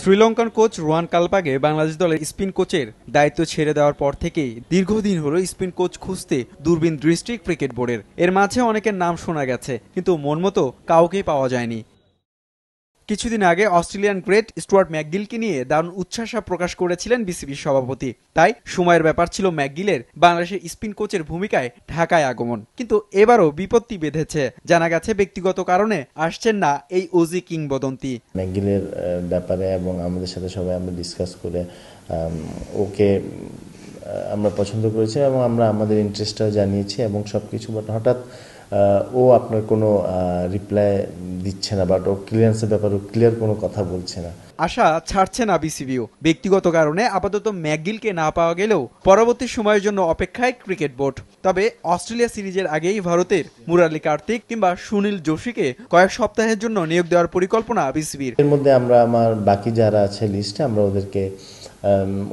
Sri Lankan coach Ruwan Kalpage Bangladesh দলের spin কোচের দায়িত্ব ছেড়ে দেওয়ার পর থেকেই দীর্ঘদিন হলো স্পিন কোচ খুঁজতে দূরবীন ডিস্ট্রিক্ট ক্রিকেট বোর্ডের এর মাঝে অনেকের নাম শোনা গেছে কিন্তু মন মতো কাউকেই পাওয়া যায়নি কিছুদিন আগে অস্ট্রেলিয়ান গ্রেট স্টুয়ার্ট ম্যাকগিলকে নিয়ে দারুণ উচ্ছ্বাসা প্রকাশ করেছিলেন বিসিবির সভাপতি তাই সময়ের ব্যাপার ছিল ম্যাকগিলের বাংলাদেশের স্পিন কোচের ভূমিকায় ঢাকায় আগমন কিন্তু এবারও বিপত্তি বেঁধেছে জানা গেছে ব্যক্তিগত কারণে আসছেন না এই ওজি কিংবদন্তি ম্যাকগিলের ব্যাপারে এবং আমাদের সাথে সবাই আমরা ডিসকাস করে ওকে আমরা পছন্দ করেছি এবং আমরা আমাদের ইন্টারেস্টটাও জানিয়েছি এবং সবকিছু বাট হঠাৎ ও আপনার কোনো রিপ্লাই দিচ্ছে না বাট ও ক্লিয়ারেন্সের ব্যাপারে ক্লিয়ার কোনো কথা বলছে না আশা ছাড়ছে না বিসিবিও ব্যক্তিগত কারণে আপাতত ম্যাকগিলকে না পাওয়া গেলেও পরবর্তী সময়ের জন্য অপেক্ষায় ক্রিকেট বোর্ড তবে অস্ট্রেলিয়া সিরিজের আগেই ভারতের মুরালি কার্তিক কিংবা সুনীল জোশীকে কয়েক সপ্তাহের জন্য নিয়োগ দেওয়ার পরিকল্পনা বিসিবির এর মধ্যে আমরা আমার বাকি যারা আছে লিস্টে আমরা ওদেরকে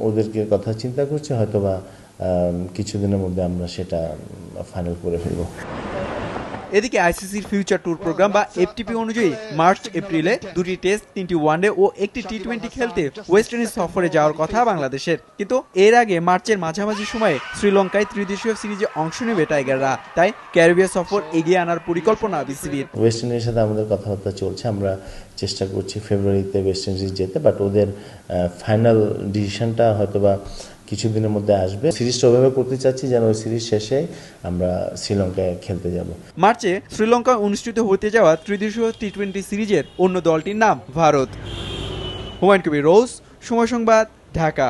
ওদেরকে কথা চিন্তা করছি হয়তোবা কিছুদিনের মধ্যে আমরা সেটা ফাইনাল করে ফেলবো এদিকে আইসিসির ফিউচার ট্যুর প্রোগ্রাম বা এফটিপি অনুযায়ী মার্চ এপ্রিলে দুটি টেস্ট তিনটি ওয়ানডে ও একটি টি টোয়েন্টি খেলতে ওয়েস্ট ইন্ডিজ সফরে যাওয়ার কথা বাংলাদেশের কিন্তু এর আগে মার্চের মাঝামাঝি সময়ে শ্রীলঙ্কায় ত্রিদেশীয় সিরিজে অংশ নেবে টাইগাররা তাই ক্যারিবিয়া সফর এগিয়ে আনার পরিকল্পনা বিসিবির ওয়েস্ট ইন্ডিজের সাথে আমাদের কথাবার্তা চলছে আমরা চেষ্টা করছি ফেব্রুয়ারিতে ওয়েস্ট ইন্ডিজ যেতে বাট ওদের ফাইনাল ডিসিশনটা হয়তো বা কিছুদিনের মধ্যে আসবে সিরিজটা ওভাবে করতে চাচ্ছি যেন ওই সিরিজ শেষে আমরা শ্রীলঙ্কায় খেলতে যাব মার্চে শ্রীলঙ্কা অনুষ্ঠিত হতে যাওয়া ত্রিদেশীয় টি টোয়েন্টি সিরিজের অন্য দলটির নাম ভারত হুমায়ুন কবির রোজ সময় সংবাদ ঢাকা